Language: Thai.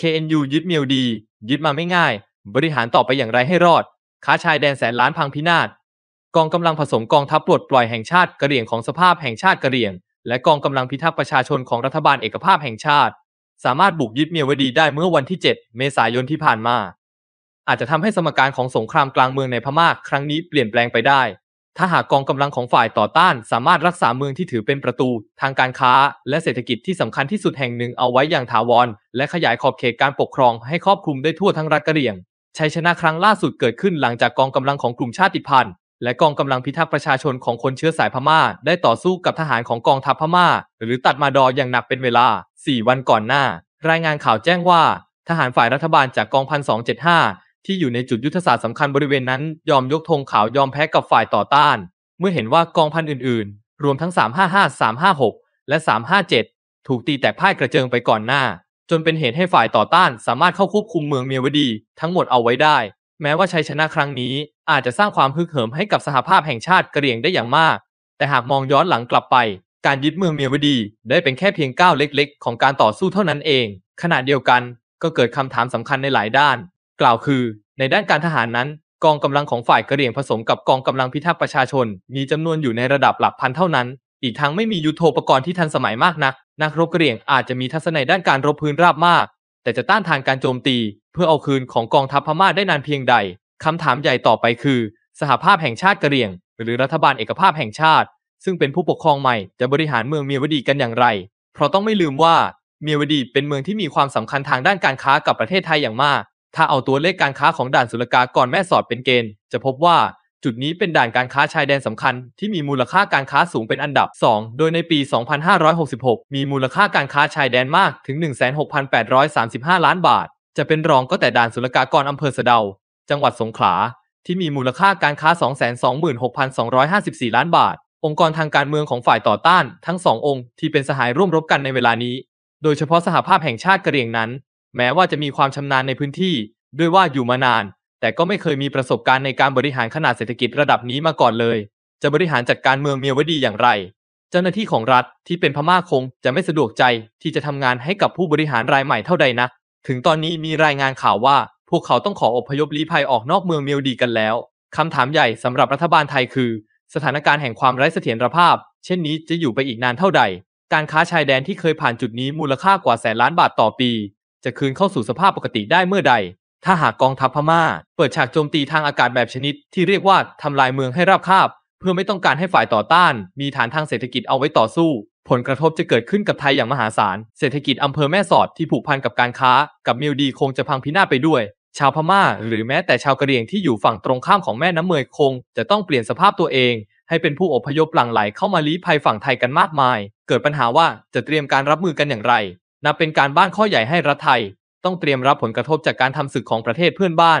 KNU ยึดเมียวดียึดมาไม่ง่าย บริหารต่อไปอย่างไรให้รอด ค้าชายแดนแสนล้านพังพินาศกองกำลังผสมกองทัพปลดปล่อยแห่งชาติกระเหรี่ยงของสภาพแห่งชาติกระเหรี่ยงและกองกำลังพิทักษ์ประชาชนของรัฐบาลเอกภาพแห่งชาติ สามารถบุกยึดเมียวดีได้เมื่อวันที่ 7 เมษายนที่ผ่านมา อาจจะทำให้สมการของสงครามกลางเมืองในพม่าครั้งนี้เปลี่ยนแปลงไปได้ถ้าหากกองกำลังของฝ่ายต่อต้านสามารถรักษาเมืองที่ถือเป็นประตูทางการค้าและเศรษฐกิจที่สำคัญที่สุดแห่งหนึ่งเอาไว้อย่างถาวรและขยายขอบเขตการปกครองให้ครอบคลุมได้ทั่วทั้งรัฐกะเหรี่ยงชัยชนะครั้งล่าสุดเกิดขึ้นหลังจากกองกำลังของกลุ่มชาติพันธุ์และกองกำลังพิทักษ์ประชาชนของคนเชื้อสายพม่าได้ต่อสู้กับทหารของกองทัพพม่าหรือตัดมาดออย่างหนักเป็นเวลา 4 วันก่อนหน้ารายงานข่าวแจ้งว่าทหารฝ่ายรัฐบาลจากกองพันสองเจ็ดห้าที่อยู่ในจุดยุทธศาสตร์สำคัญบริเวณนั้นยอมยกธงขาวยอมแพ้กับฝ่ายต่อต้าน เมื่อเห็นว่ากองพันอื่นๆ รวมทั้ง 355 356 และ 357 ถูกตีแตกพ่ายกระเจิงไปก่อนหน้า จนเป็นเหตุให้ฝ่ายต่อต้านสามารถเข้าควบคุมเมืองเมียวดีทั้งหมดเอาไว้ได้ แม้ว่าชัยชนะครั้งนี้อาจจะสร้างความฮึกเหิมให้กับสหภาพแห่งชาติกะเกรียงได้อย่างมาก แต่หากมองย้อนหลังกลับไป การยึดเมืองเมียวดีได้เป็นแค่เพียงก้าวเล็ก ๆ ของการต่อสู้เท่านั้นเองขณะเดียวกันก็เกิดคำถามสำคัญในหลายด้านกล่าวคือในด้านการทหารนั้นกองกำลังของฝ่ายกระเหรี่ยงผสมกับกองกำลังพิทักษ์ประชาชน มีจำนวนอยู่ในระดับหลักพันเท่านั้น อีกทั้งไม่มียุโทโธปกรณ์ที่ทันสมัยมากนัก นักรบกระเหรี่ยงอาจจะมีทัศนัยด้านการรบพื้นราบมาก แต่จะต้านทานการโจมตี เพื่อเอาคืนของกองทัพพม่าได้นานเพียงใด คำถามใหญ่ต่อไปคือสหภาพแห่งชาติกระเหรี่ยง หรือรัฐบาลเอกภาพแห่งชาติ ซึ่งเป็นผู้ปกครองใหม่จะบริหารเมืองเมียวดีกันอย่างไร เพราะต้องไม่ลืมว่าเมียวดีเป็นเมืองที่มีความสำคัญทางด้านการค้ากับประเทศไทยอย่างมากถ้าเอาตัวเลขการค้าของด่านศุลกากรแม่สอดเป็นเกณฑ์ จะพบว่าจุดนี้เป็นด่านการค้าชายแดนสำคัญที่มีมูลค่าการค้าสูงเป็นอันดับ 2 โดยในปี 2566 มีมูลค่าการค้าชายแดนมากถึง 16,835 ล้านบาท จะเป็นรองก็แต่ด่านศุลกากรอำเภอสะเดา จังหวัดสงขลาที่มีมูลค่าการค้า 226,254 ล้านบาท องค์กรทางการเมืองของฝ่ายต่อต้านทั้งสององค์ที่เป็นสหายร่วมรบกันในเวลานี้ โดยเฉพาะสหภาพแห่งชาติกะเหรี่ยงนั้นแม้ว่าจะมีความชำนาญในพื้นที่ด้วยว่าอยู่มานาน แต่ก็ไม่เคยมีประสบการณ์ในการบริหารขนาดเศรษฐกิจระดับนี้มาก่อนเลย จะบริหารจัดการเมืองเมียวดีอย่างไร เจ้าหน้าที่ของรัฐที่เป็นพม่าคงจะไม่สะดวกใจที่จะทำงานให้กับผู้บริหารรายใหม่เท่าใดนะ ถึงตอนนี้มีรายงานข่าวว่าพวกเขาต้องขออพยพลี้ภัยออกนอกเมืองเมียวดีกันแล้วคำถามใหญ่สำหรับรัฐบาลไทยคือ สถานการณ์แห่งความไร้เสถียรภาพเช่นนี้จะอยู่ไปอีกนานเท่าใดการค้าชายแดนที่เคยผ่านจุดนี้มูลค่ากว่าแสนล้านบาทต่อปีจะคืนเข้าสู่สภาพปกติได้เมื่อใด ถ้าหากกองทัพพม่า เปิดฉากโจมตีทางอากาศแบบชนิด ที่เรียกว่าทำลายเมืองให้ราบคาบ เพื่อไม่ต้องการให้ฝ่ายต่อต้าน มีฐานทางเศรษฐกิจเอาไว้ต่อสู้ ผลกระทบจะเกิดขึ้นกับไทยอย่างมหาศาล เศรษฐกิจอำเภอแม่สอดที่ผูกพันกับการค้า กับมิวดีคงจะพังพินาศไปด้วย ชาวพม่า หรือแม้แต่ชาวกะเหรี่ยงที่อยู่ฝั่งตรงข้ามของแม่น้ำเมยคง จะต้องเปลี่ยนสภาพตัวเอง ให้เป็นผู้อพยพหลั่งไหลเข้ามาลี้ภัยฝั่งไทยกันมากมาย เกิดปัญหาว่าจะเตรียมการรับมือกันอย่างไรนับเป็นการบ้านข้อใหญ่ให้รัฐไทย ต้องเตรียมรับผลกระทบจากการทำศึกของประเทศเพื่อนบ้าน